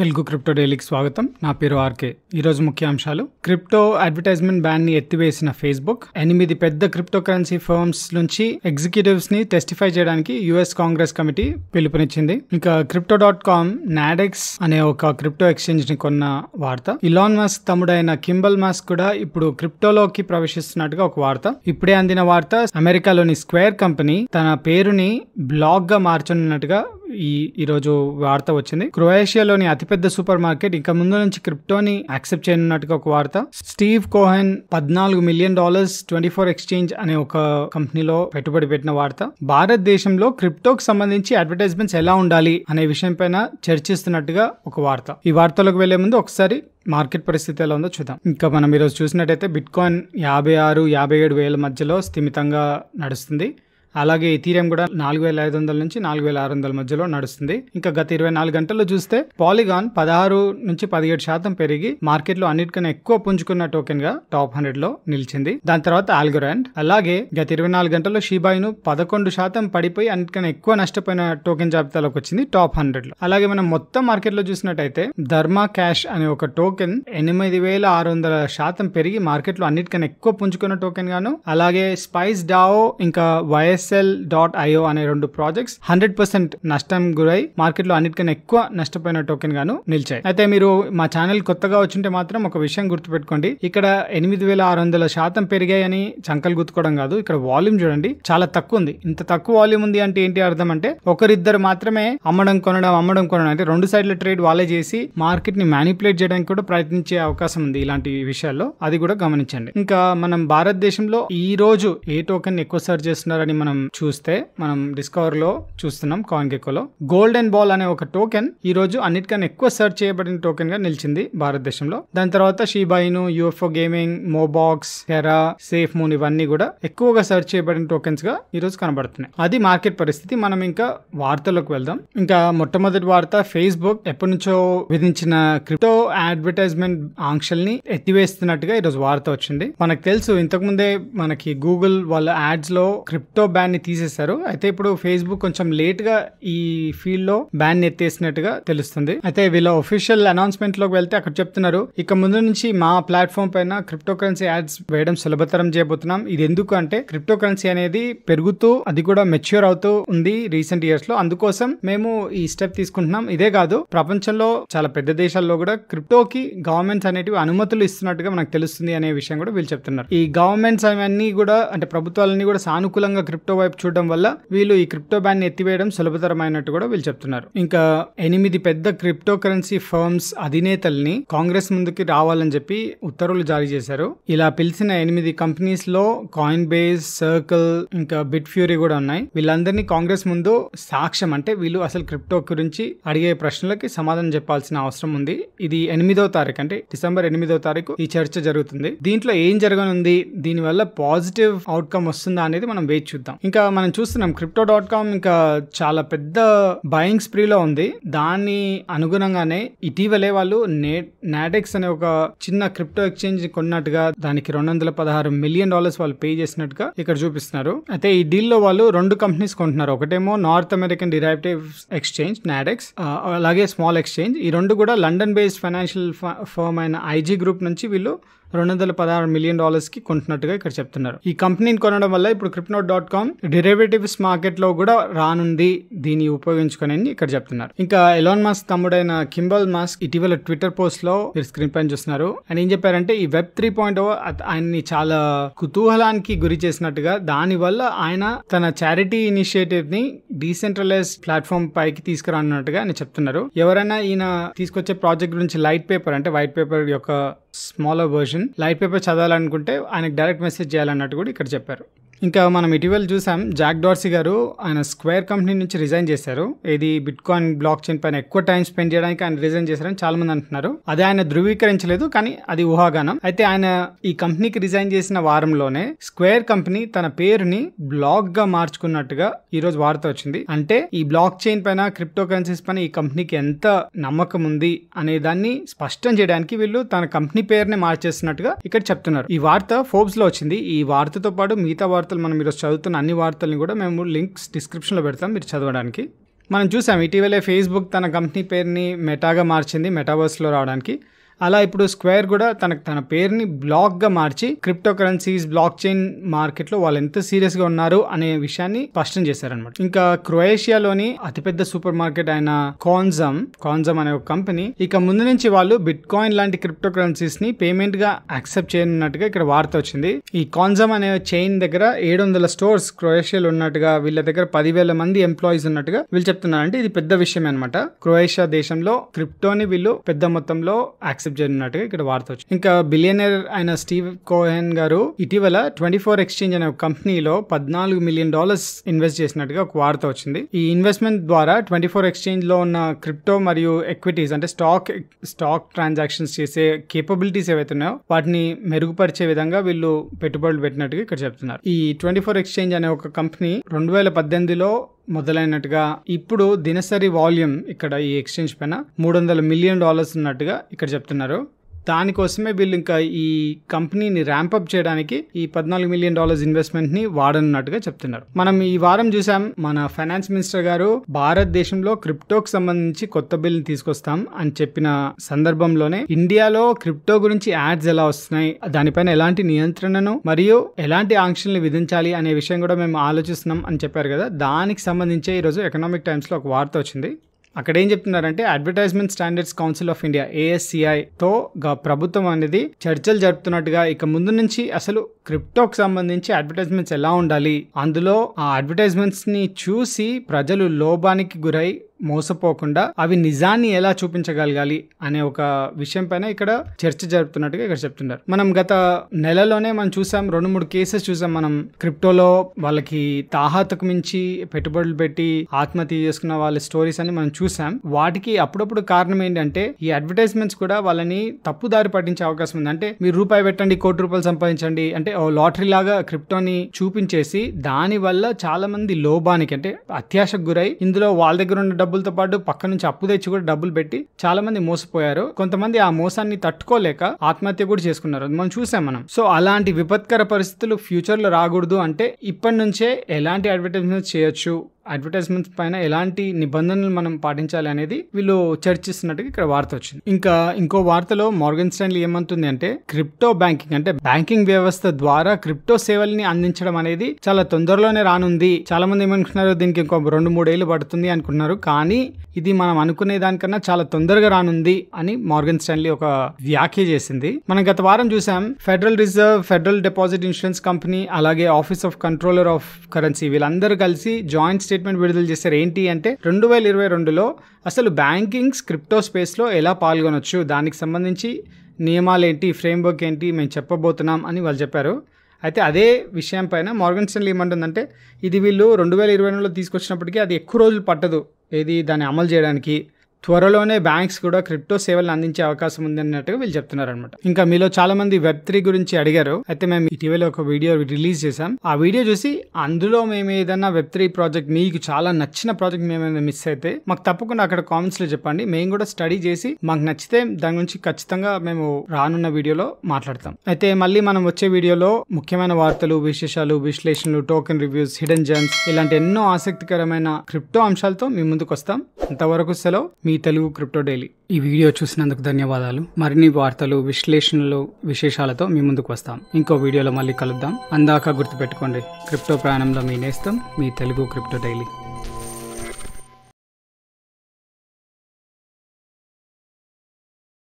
Telugu crypto డైలీకి స్వాగతం నా పేరు ఆర్కే ఈరోజు ముఖ్యాంశాలు క్రిప్టో అడ్వర్టైజ్మెంట్ బ్యాన్ ని ఎత్తివేసిన ఫేస్బుక్ ఎనిమిది పెద్ద క్రిప్టో కరెన్సీ ఫర్మ్స్ నుంచి ఎగ్జిక్యూటివ్స్ ని టెస్టిఫై చేయడానికి యుఎస్ కాంగ్రెస్ కమిటీ పిలుపునిచ్చింది ఇంకా క్రిప్టో డాట్ కామ్ నాడెక్స్ అనే ఒక క్రిప్టో ఎక్స్చేంజ్ ని కొన్న వార్త ఇలాన్ మాస్క్ తమ్ముడైన కింబల్ మాస్క్ కూడా ఇప్పుడు క్రిప్టోలోకి ప్రవేశిస్తున్నట్టుగా ఒక వార్త ఇప్పుడే అందిన వార్త అమెరికాలోని స్క్వేర్ కంపెనీ తన పేరుని బ్లాగ్ గా మార్చనున్నట్టుగా ఈ ఈరోజు వార్త వచ్చింది క్రొయేషియాలోని అతిపెద్ద సూపర్ మార్కెట్ ఇంకా ముందు నుంచి క్రిప్టోని యాక్సెప్ట్ చేయనున్నట్టుగా ఒక వార్త స్టీవ్ కోహెన్ పద్నాలుగు million dollars twenty four exchange అనే ఒక కంపెనీలో పెట్టుబడి పెట్టిన వార్త భారతదేశంలో క్రిప్టోకి సంబంధించి అడ్వర్టైజ్మెంట్స్ ఎలా ఉండాలి అనే విషయంపైన చర్చిస్తున్నట్టుగా ఒక వార్త ఈ వార్తలోకి వెళ్లే ముందు ఒకసారి మార్కెట్ పరిస్థితి ఎలా ఉందో చూద్దాం ఇంకా మనం ఈరోజు చూసినట్టయితే బిట్కాయిన్ యాభై ఆరు యాభై ఏడు వేల మధ్యలో స్థిమితంగా నడుస్తుంది అలాగే ఇథీరియం కూడా నాలుగు వేల ఐదు వందల నుంచి నాలుగు వేల ఆరు వందల మధ్యలో నడుస్తుంది ఇంకా గత ఇరవై నాలుగు గంటల్లో చూస్తే పాలిగాన్ పదహారు నుంచి పదిహేడు శాతం పెరిగి మార్కెట్లో అన్నిటికన్నా ఎక్కువ పుంజుకున్న టోకెన్ గా టాప్ హండ్రెడ్ లో నిలిచింది దాని తర్వాత ఆల్గోరాండ్ అలాగే గత ఇరవై నాలుగు గంటల్లో షీబాయిను పదకొండు శాతం పడిపోయి అన్నిటికన్నా ఎక్కువ నష్టపోయిన టోకెన్ జాబితాలోకి వచ్చింది టాప్ హండ్రెడ్ లో అలాగే మనం మొత్తం మార్కెట్ లో చూసినట్టయితే ధర్మా క్యాష్ అనే ఒక టోకెన్ ఎనిమిది వేల ఆరు వందల శాతం పెరిగి మార్కెట్ లో అన్నిటికన్నా ఎక్కువ పుంజుకున్న టోకెన్ గాను అలాగే స్పైస్ డావో ఇంకా వైఎస్ డాట్ ఐఓ అనే రెండు ప్రాజెక్ట్స్ హండ్రెడ్ పర్సెంట్ నష్టం గురై మార్కెట్లో అన్నిటికన్నా ఎక్కువ నష్టపోయిన టోకెన్ గాను నిలిచాయి అయితే మీరు మా ఛానల్ కొత్తగా వచ్చింటే మాత్రం ఒక విషయం గుర్తుపెట్టుకోండి ఇక్కడ ఎనిమిది వేల ఆరు వందల శాతం పెరిగాయని చంకలు గుర్తుకోవడం కాదు ఇక్కడ వాల్యూమ్ చూడండి చాలా తక్కువ ఉంది ఇంత తక్కువ వాల్యూమ్ ఉంది అంటే ఏంటి అర్థం అంటే ఒకరిద్దరు మాత్రమే అమ్మడం కొనడం అమ్మడం కొనడం అంటే రెండు సైడ్ల ట్రేడ్ వాళ్ళే చేసి మార్కెట్ ని మానిపులేట్ చేయడానికి కూడా ప్రయత్నించే అవకాశం ఉంది ఇలాంటి విషయాల్లో అది కూడా గమనించండి ఇంకా మనం భారతదేశంలో ఈ రోజు ఏ టోకెన్ ఎక్కువ సర్చ్ చేస్తున్నారని మనం మనం చూస్తే మనం డిస్కవర్లో చూస్తున్నాం గోల్డ్ గోల్డెన్ బాల్ అనే ఒక టోకెన్ ఈ రోజు అన్నిటికన్నా ఎక్కువ సెర్చ్ చేయబడిన టోకెన్ గా నిలిచింది భారతదేశంలో దాని తర్వాత Shiba Inu UFO gaming Mobox Hera SafeMoon ఇవన్నీ కూడా ఎక్కువగా సెర్చ్ చేయబడిన టోకెన్స్ గా ఈ రోజు కనబడుతున్నాయి అది మార్కెట్ పరిస్థితి మనం ఇంకా వార్తలకు వెళ్దాం ఇంకా మొట్టమొదటి వార్త ఫేస్బుక్ ఎప్పటి నుంచో విధించిన క్రిప్టో అడ్వర్టైజ్మెంట్ ఆంక్షల్ని ఎత్తివేస్తున్నట్టుగా ఈరోజు వార్త వచ్చింది మనకు తెలుసు ఇంతకుముందే మనకి గూగుల్ వాళ్ళ యాడ్స్ లో క్రిప్టో బ్యాన్ని తీసేశారు అయితే ఇప్పుడు ఫేస్బుక్ కొంచెం లేట్గా ఈ ఫీల్డ్లో బ్యాన్ ఎత్తేసినట్టుగా తెలుస్తుంది అయితే వీళ్ళ ఒఫీషియల్ అనౌన్స్మెంట్లోకి వెళ్తే అక్కడ చెప్తున్నారు ఇక ముందు నుంచి మా ప్లాట్ఫామ్ పైన క్రిప్టో కరెన్సీ యాడ్స్ వేయడం సులభతరం చేయబోతున్నాం ఇది ఎందుకు అంటే క్రిప్టో కరెన్సీ అనేది పెరుగుతూ అది కూడా మెచ్యూర్ అవుతూ ఉంది రీసెంట్ ఇయర్స్లో అందుకోసం మేము ఈ స్టెప్ తీసుకుంటున్నాం ఇదే కాదు ప్రపంచంలో చాలా పెద్ద దేశాల్లో కూడా క్రిప్టోకి గవర్నమెంట్స్ అనేటివి అనుమతులు ఇస్తున్నట్టుగా మనకు తెలుస్తుంది అనే విషయం కూడా వీళ్ళు చెప్తున్నారు ఈ గవర్నమెంట్స్ అవన్నీ కూడా అంటే ప్రభుత్వాలన్నీ కూడా సానుకూలంగా క్రిప్టో క్రిప్టో వైపు చూడడం వల్ల వీళ్ళు ఈ క్రిప్టో బ్యాన్ ఎత్తివేయడం సులభతరమైనట్టు కూడా వీళ్ళు చెప్తున్నారు ఇంకా ఎనిమిది పెద్ద క్రిప్టో కరెన్సీ ఫర్మ్స్ అధినేతల్ని కాంగ్రెస్ ముందుకి రావాలని చెప్పి ఉత్తర్వులు జారీ చేశారు ఇలా పిలిచిన ఎనిమిది కంపెనీస్ లో కాయిన్ బేస్ సర్కిల్ ఇంకా బిట్ ఫ్యూరీ కూడా ఉన్నాయి వీళ్ళందరినీ కాంగ్రెస్ ముందు సాక్ష్యం అంటే వీళ్ళు అసలు క్రిప్టో గురించి అడిగే ప్రశ్నలకి సమాధానం చెప్పాల్సిన అవసరం ఉంది ఇది ఎనిమిదో తారీఖు అంటే డిసెంబర్ ఎనిమిదో తారీఖు ఈ చర్చ జరుగుతుంది దీంట్లో ఏం జరగనుంది దీనివల్ల పాజిటివ్ అవుట్కమ్ వస్తుందా అనేది మనం వేచి చూద్దాం ఇంకా మనం చూస్తున్నాం క్రిప్టో డాట్ కామ్ ఇంకా చాలా పెద్ద బయింగ్ స్ప్రీలో ఉంది దాన్ని అనుగుణంగానే ఇటీవలే వాళ్ళు నే నాడెక్స్ అనే ఒక చిన్న క్రిప్టో ఎక్స్చేంజ్ కొన్నట్టుగా దానికి రెండు వందల పదహారు మిలియన్ డాలర్స్ వాళ్ళు పే చేసినట్టుగా ఇక్కడ చూపిస్తున్నారు అయితే ఈ డీల్లో వాళ్ళు రెండు కంపెనీస్ కొంటున్నారు ఒకటేమో North American derivative exchange Nadex అలాగే స్మాల్ ఎక్స్చేంజ్ ఈ రెండు కూడా లండన్ బేస్డ్ ఫైనాన్షియల్ ఫర్మ్ అయిన ఐజీ గ్రూప్ నుంచి వీళ్ళు రెండు వందల పదహారు మిలియన్ డాలర్స్కి కొంటున్నట్టుగా ఇక్కడ చెప్తున్నారు ఈ కంపెనీని కొనడం వల్ల ఇప్పుడు క్రిప్నోట్ డాట్ కామ్ డెరివేటివ్స్ మార్కెట్లో కూడా రానుంది దీన్ని ఉపయోగించుకొని ఇక్కడ చెప్తున్నారు ఇంకా ఎలాన్ మాస్క్ తమ్ముడైన కింబల్ మాస్క్ ఇటీవల ట్విట్టర్ పోస్ట్లో మీరు స్క్రీన్ పైన చూస్తున్నారు అండ్ ఏం చెప్పారంటే ఈ వెబ్ త్రీ పాయింట్ ఆయన్ని చాలా కుతూహలానికి గురి చేసినట్టుగా దానివల్ల ఆయన తన చారిటీ ఇనిషియేటివ్ని డీసెంట్రలైజ్ ప్లాట్ఫామ్ పైకి తీసుకురానున్నట్టుగా ఆయన చెప్తున్నారు ఎవరైనా ఈయన తీసుకొచ్చే ప్రాజెక్ట్ గురించి లైట్ పేపర్ అంటే వైట్ పేపర్ యొక్క స్మాలర్ వర్షన్ లైట్ పేపర్ చదవాలనుకుంటే ఆయనకు డైరెక్ట్ మెసేజ్ చేయాలన్నట్టు కూడా ఇక్కడ చెప్పారు ఇంకా మనం ఇటీవల చూసాం జాక్ డార్సీ గారు ఆయన స్క్వేర్ కంపెనీ నుంచి రిజైన్ చేశారు ఇది బిట్కాయిన్ బ్లాక్ చైన్ పైన ఎక్కువ టైం స్పెండ్ చేయడానికి ఆయన రిజైన్ చేశారని చాలా మంది అంటున్నారు అది ఆయన ధృవీకరించలేదు కానీ అది ఊహాగానం అయితే ఆయన ఈ కంపెనీకి రిజైన్ చేసిన వారంలోనే స్క్వేర్ కంపెనీ తన పేరుని బ్లాక్ గా మార్చుకున్నట్టుగా ఈ రోజు వార్త వచ్చింది అంటే ఈ బ్లాక్ చైన్ పైన క్రిప్టో కరెన్సీస్ పైన ఈ కంపెనీకి ఎంత నమ్మకం ఉంది అనే దాన్ని స్పష్టం చేయడానికి వీళ్ళు తన కంపెనీ పేరుని మార్చేస్తున్నట్టుగా ఇక్కడ చెప్తున్నారు ఈ వార్త ఫోర్బ్స్ లో వచ్చింది ఈ వార్తతో పాటు మిగతా వార్త వార్తలు మనం ఈరోజు చదువుతున్న అన్ని వార్తల్ని కూడా మేము లింక్స్ డిస్క్రిప్షన్లో పెడతాం మీరు చదవడానికి మనం చూసాం ఇటీవలే ఫేస్బుక్ తన కంపెనీ పేరుని మెటాగా మార్చింది మెటావర్స్లో రావడానికి అలా ఇప్పుడు స్క్వేర్ కూడా తనకు తన పేరుని బ్లాక్గా మార్చి క్రిప్టో కరెన్సీస్ బ్లాక్ చైన్ మార్కెట్లో వాళ్ళు ఎంత సీరియస్గా ఉన్నారు అనే విషయాన్ని స్పష్టం చేశారనమాట ఇంకా క్రొయేషియాలోని అతిపెద్ద సూపర్ మార్కెట్ అయిన కాన్జమ్ కాన్జమ్ అనే ఒక కంపెనీ ఇక ముందు నుంచి వాళ్ళు బిట్ కాయిన్ లాంటి క్రిప్టో కరెన్సీస్ ని పేమెంట్ గా యాక్సెప్ట్ చేయనున్నట్టుగా ఇక్కడ వార్త వచ్చింది ఈ కాన్జమ్ అనే చైన్ దగ్గర ఏడు వందల స్టోర్స్ క్రొయేషియాలో ఉన్నట్టుగా వీళ్ళ దగ్గర పదివేల మంది ఎంప్లాయీస్ ఉన్నట్టుగా వీళ్ళు చెప్తున్నారంటే ఇది పెద్ద విషయం అనమాట క్రొయేషియా దేశంలో క్రిప్టోని వీళ్ళు పెద్ద మొత్తంలో యాక్సెప్ట్ చేయనున్నట్టుగా ఇక్కడ వార్త వచ్చి ఇంకా బిలియనర్ అయిన స్టీవ్ కోహెన్ గారు ఇటీవల ట్వంటీ ఫోర్ ఎక్స్చేంజ్ అనే కంపెనీలో పద్నాలుగు మిలియన్ డాలర్స్ ఇన్వెస్ట్ చేసినట్టుగా ఒక వార్త వచ్చింది ఈ ఇన్వెస్ట్మెంట్ ద్వారా ట్వంటీ ఫోర్ ఎక్స్చేంజ్ లో ఉన్న క్రిప్టో మరియు ఎక్విటీస్ అంటే స్టాక్ స్టాక్ ట్రాన్సాక్షన్స్ చేసే కేపబిలిటీస్ ఏవైతే ఉన్నాయో వాటిని మెరుగుపరిచే విధంగా వీళ్ళు పెట్టుబడులు పెట్టినట్టుగా ఇక్కడ చెప్తున్నారు ఈ ట్వంటీ ఫోర్ ఎక్స్చేంజ్ అనే ఒక కంపెనీ రెండు వేల పద్దెనిమిదిలో మొదలైనట్టుగా ఇప్పుడు దినసరి వాల్యూమ్ ఇక్కడ ఈ ఎక్స్చేంజ్ పైన మూడు వందల మిలియన్ డాలర్స్ ఉన్నట్టుగా ఇక్కడ చెప్తున్నారు దానికోసమే వీళ్ళు ఇంకా ఈ కంపెనీని అప్ చేయడానికి ఈ పద్నాలుగు మిలియన్ డాలర్స్ ఇన్వెస్ట్మెంట్ ని వాడనున్నట్టుగా చెప్తున్నారు మనం ఈ వారం చూసాం మన ఫైనాన్స్ మినిస్టర్ గారు భారతదేశంలో క్రిప్టోకి సంబంధించి కొత్త బిల్ ని తీసుకొస్తాం అని చెప్పిన సందర్భంలోనే ఇండియాలో క్రిప్టో గురించి యాడ్స్ ఎలా వస్తున్నాయి దానిపైన ఎలాంటి నియంత్రణను మరియు ఎలాంటి ఆంక్షల్ని విధించాలి అనే విషయం కూడా మేము ఆలోచిస్తున్నాం అని చెప్పారు కదా దానికి సంబంధించి ఈరోజు ఎకనామిక్ టైమ్స్లో ఒక వార్త వచ్చింది అక్కడ ఏం చెప్తున్నారంటే advertisement standards council of India తో ప్రభుత్వం అనేది చర్చలు జరుపుతున్నట్టుగా ఇక ముందు నుంచి అసలు క్రిప్టోకి సంబంధించి అడ్వర్టైజ్మెంట్స్ ఎలా ఉండాలి అందులో ఆ అడ్వర్టైజ్మెంట్స్ని చూసి ప్రజలు లోభానికి గురై మోసపోకుండా అవి నిజాన్ని ఎలా చూపించగలగాలి అనే ఒక విషయం పైన ఇక్కడ చర్చ జరుపుతున్నట్టుగా ఇక్కడ చెప్తున్నారు మనం గత నెలలోనే మనం చూసాం రెండు మూడు కేసెస్ చూసాం మనం క్రిప్టోలో వాళ్ళకి తాహాతకు మించి పెట్టుబడులు పెట్టి ఆత్మహత్య చేసుకున్న వాళ్ళ స్టోరీస్ అని మనం చూసాం వాటికి అప్పుడప్పుడు కారణం ఏంటంటే ఈ అడ్వర్టైజ్మెంట్స్ కూడా వాళ్ళని తప్పుదారి పట్టించే అవకాశం ఉంది అంటే మీరు రూపాయి పెట్టండి కోటి రూపాయలు సంపాదించండి అంటే ఓ లాటరీ లాగా క్రిప్టోని చూపించేసి దాని వల్ల చాలా మంది లోభానికి అంటే అత్యాశకు గురై ఇందులో వాళ్ళ దగ్గర ఉన్న డబ్బు డబ్బులతో పాటు పక్క నుంచి అప్పు తెచ్చి కూడా డబ్బులు పెట్టి చాలా మంది మోసపోయారు కొంతమంది ఆ మోసాన్ని తట్టుకోలేక ఆత్మహత్య కూడా చేసుకున్నారు మనం చూసాం మనం సో అలాంటి విపత్కర పరిస్థితులు ఫ్యూచర్లో రాకూడదు అంటే ఇప్పటి నుంచే ఎలాంటి అడ్వర్టైజ్మెంట్ చేయొచ్చు అడ్వర్టైజ్మెంట్స్ పైన ఎలాంటి నిబంధనలు మనం పాటించాలి అనేది వీళ్ళు చర్చిస్తున్నట్టుగా ఇక్కడ వార్త వచ్చింది ఇంకా ఇంకో వార్తలో మార్గన్ స్టాన్లీ ఏమంటుంది అంటే క్రిప్టో బ్యాంకింగ్ అంటే బ్యాంకింగ్ వ్యవస్థ ద్వారా క్రిప్టో సేవల్ని అందించడం అనేది చాలా తొందరలోనే రానుంది చాలా మంది ఏమనుకున్నారు దీనికి ఇంకో రెండు మూడేళ్ళు పడుతుంది అనుకున్నారు కానీ ఇది మనం అనుకునే దానికన్నా చాలా తొందరగా రానుంది అని మార్గన్ స్టాన్లీ ఒక వ్యాఖ్య చేసింది మనం గత వారం చూసాం federal reserve federal deposit insurance company అలాగే office of controller of currency వీళ్ళందరూ కలిసి జాయింట్ స్టేట్మెంట్ విడుదల చేశారు ఏంటి అంటే రెండు వేల ఇరవై రెండులో అసలు బ్యాంకింగ్స్ క్రిప్టో స్పేస్లో ఎలా పాల్గొనొచ్చు దానికి సంబంధించి నియమాలు ఏంటి ఫ్రేమ్వర్క్ ఏంటి మేము చెప్పబోతున్నాం అని వాళ్ళు చెప్పారు అయితే అదే విషయం పైన మార్గన్ స్టెన్లీ ఏమంటుందంటే ఇది వీళ్ళు రెండు వేల ఇరవై రెండులో తీసుకొచ్చినప్పటికీ అది ఎక్కువ రోజులు పట్టదు ఏది దాన్ని అమలు చేయడానికి త్వరలోనే బ్యాంక్స్ కూడా క్రిప్టో సేవలు అందించే అవకాశం ఉంది అన్నట్టుగా వీళ్ళు చెప్తున్నారు అనమాట ఇంకా మీలో చాలా మంది వెబ్ త్రీ గురించి అడిగారు అయితే మేము ఇటీవల ఒక వీడియో రిలీజ్ చేసాం ఆ వీడియో చూసి అందులో మేము ఏదైనా వెబ్ త్రీ ప్రాజెక్ట్ మీకు చాలా నచ్చిన ప్రాజెక్ట్ మేము మిస్ అయితే మాకు తప్పకుండా అక్కడ కామెంట్స్ లో చెప్పండి మేము కూడా స్టడీ చేసి మాకు నచ్చితే దాని గురించి ఖచ్చితంగా మేము రానున్న వీడియోలో మాట్లాడతాం అయితే మళ్ళీ మనం వచ్చే వీడియోలో ముఖ్యమైన వార్తలు విశేషాలు విశ్లేషణలు టోకెన్ రివ్యూస్ హిడెన్ జెమ్స్ ఇలాంటి ఎన్నో ఆసక్తికరమైన క్రిప్టో అంశాలతో మీ ముందుకు వస్తాం అంతవరకు సెలవు మీ మీ తెలుగు క్రిప్టో డైలీ ఈ వీడియో చూసినందుకు ధన్యవాదాలు మరిన్ని వార్తలు విశ్లేషణలు విశేషాలతో మీ ముందుకు వస్తాం ఇంకో వీడియోలో మళ్ళీ కలుద్దాం అందాక గుర్తుపెట్టుకోండి క్రిప్టో ప్రయాణంలో మీ నేస్తం మీ తెలుగు క్రిప్టో డైలీ